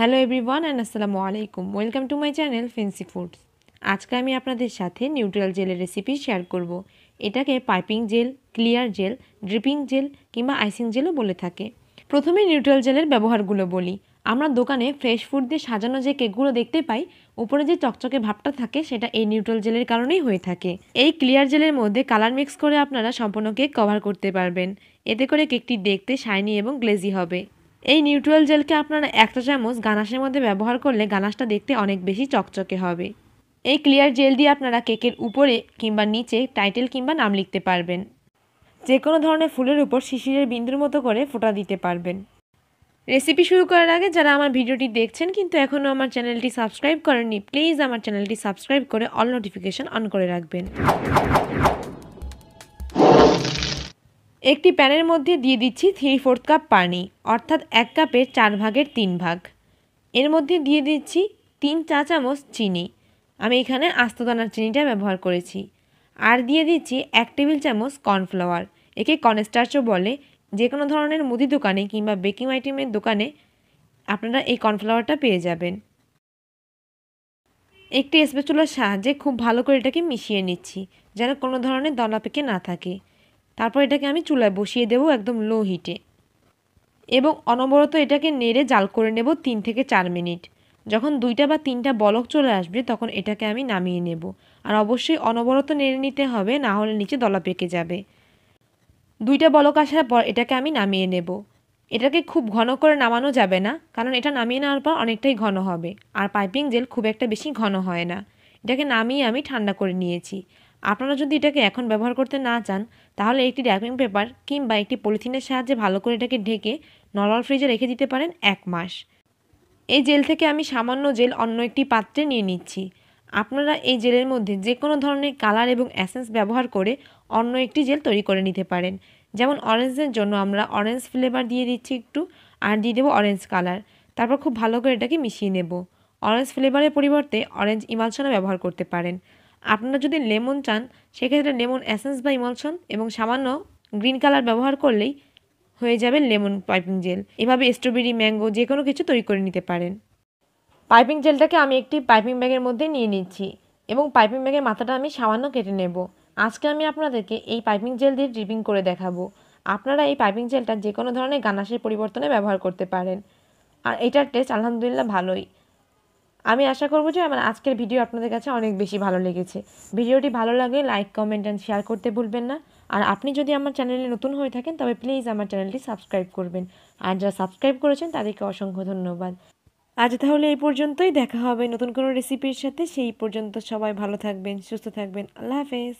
Hello everyone and আসসালামু আলাইকুম welcome to my channel fancy foods আজকে আমি আপনাদের সাথে নিউট্রাল জেলের রেসিপি শেয়ার করব। এটাকে piping gel clear gel dripping gel কিংবা আইসিং জেলও বলে থাকে প্রথমে নিউট্রাল জেলের ব্যবহারগুলো বলি আমরা দোকানে ফ্রেশ ফুড দিয়ে সাজানো যে কেকগুলো দেখতে পাই উপরে যে চকচকে ভাবটা থাকে সেটা এই নিউট্রাল জেলের কারণেই হয়ে থাকে এই ক্লিয়ার জেলের মধ্যে কালার মিক্স করে আপনারা সম্পূর্ণ কেক কভার করতে পারবেন এতে করে কেকটি দেখতে শাইনি এবং গ্লেজি হবে এই নিউট্রাল জেলকে আপনারা একটা চামচ গানাশের মধ্যে ব্যবহার করলে গানাশটা দেখতে অনেক বেশি চকচকে হবে এই ক্লিয়ার জেল দিয়ে আপনারা কেকের উপরে কিংবা নিচে টাইটেল কিংবা নাম লিখতে পারবেন যে কোনো ধরনের ফুলের উপর শিশিরের বিন্দুর মতো করে ফোটা দিতে পারবেন রেসিপি শুরু করার আগে যারা আমার ভিডিওটি দেখছেন কিন্তু এখনও আমার চ্যানেলটি সাবস্ক্রাইব করেননি প্লিজ আমার চ্যানেলটি সাবস্ক্রাইব করে অল নোটিফিকেশান অন করে রাখবেন একটি প্যানের মধ্যে দিয়ে দিচ্ছি থ্রি ফোর্থ কাপ পানি অর্থাৎ এক কাপের চার ভাগের তিন ভাগ এর মধ্যে দিয়ে দিচ্ছি তিন চা চামচ চিনি আমি এখানে আস্তদানার চিনিটা ব্যবহার করেছি আর দিয়ে দিচ্ছি এক টেবিল চামচ কর্নফ্লাওয়ার একে কর্নস্টার্চও বলে যে কোনো ধরনের মুদি দোকানে কিংবা বেকিং আইটেমের দোকানে আপনারা এই কর্নফ্লাওয়ারটা পেয়ে যাবেন একটি স্পেচুলার সাহায্যে খুব ভালো করে এটাকে মিশিয়ে নিচ্ছি যেন কোনো ধরনের দলা পেকে না থাকে তারপর এটাকে আমি চুলায় বসিয়ে দেব একদম লো হিটে এবং অনবরত এটাকে নেড়ে জাল করে নেব তিন থেকে চার মিনিট যখন দুইটা বা তিনটা বলক চলে আসবে তখন এটাকে আমি নামিয়ে নেব আর অবশ্যই অনবরত নেড়ে নিতে হবে না হলে নিচে দলা পেকে যাবে দুইটা বলক আসার পর এটাকে আমি নামিয়ে নেব এটাকে খুব ঘন করে নামানো যাবে না কারণ এটা নামিয়ে নেওয়ার পর অনেকটাই ঘন হবে আর পাইপিং জেল খুব একটা বেশি ঘন হয় না এটাকে নামিয়ে আমি ঠান্ডা করে নিয়েছি আপনারা যদি এটাকে এখন ব্যবহার করতে না চান তাহলে একটি র্যাপিং পেপার কিংবা একটি পলিথিনের সাহায্যে ভালো করে এটাকে ঢেকে নর্মাল ফ্রিজে রেখে দিতে পারেন এক মাস এই জেল থেকে আমি সামান্য জেল অন্য একটি পাত্রে নিয়ে নিচ্ছি আপনারা এই জেলের মধ্যে যে কোনো ধরনের কালার এবং অ্যাসেন্স ব্যবহার করে অন্য একটি জেল তৈরি করে নিতে পারেন যেমন অরেঞ্জের জন্য আমরা অরেঞ্জ ফ্লেভার দিয়ে দিচ্ছি একটু আর দিয়ে দেবো অরেঞ্জ কালার তারপর খুব ভালো করে এটাকে মিশিয়ে নেব অরেঞ্জ ফ্লেভারের পরিবর্তে অরেঞ্জ ইমালশনও ব্যবহার করতে পারেন আপনারা যদি লেমন চান সেক্ষেত্রে লেমন অ্যাসেন্স বা ইমলশন এবং সামান্য গ্রিন কালার ব্যবহার করলেই হয়ে যাবে লেমন পাইপিং জেল এভাবে স্ট্রবেরি ম্যাঙ্গো যে কোনো কিছু তৈরি করে নিতে পারেন পাইপিং জেলটাকে আমি একটি পাইপিং ব্যাগের মধ্যে নিয়ে নিচ্ছি এবং পাইপিং ব্যাগের মাথাটা আমি সামান্য কেটে নেব আজকে আমি আপনাদেরকে এই পাইপিং জেল দিয়ে ড্রিপিং করে দেখাবো আপনারা এই পাইপিং জেলটা যে কোনো ধরনের গানাসের পরিবর্তনে ব্যবহার করতে পারেন আর এটার টেস্ট আলহামদুলিল্লাহ ভালোই আমি আশা করবো যে আমার আজকের ভিডিও আপনাদের কাছে অনেক বেশি ভালো লেগেছে ভিডিওটি ভালো লাগে লাইক কমেন্ট অ্যান্ড শেয়ার করতে ভুলবেন না আর আপনি যদি আমার চ্যানেলে নতুন হয়ে থাকেন তবে প্লিজ আমার চ্যানেলটি সাবস্ক্রাইব করবেন আর যারা সাবস্ক্রাইব করেছেন তাদেরকে অসংখ্য ধন্যবাদ আজ তাহলে এই পর্যন্তই দেখা হবে নতুন কোনো রেসিপির সাথে সেই পর্যন্ত সবাই ভালো থাকবেন সুস্থ থাকবেন আল্লাহ হাফেজ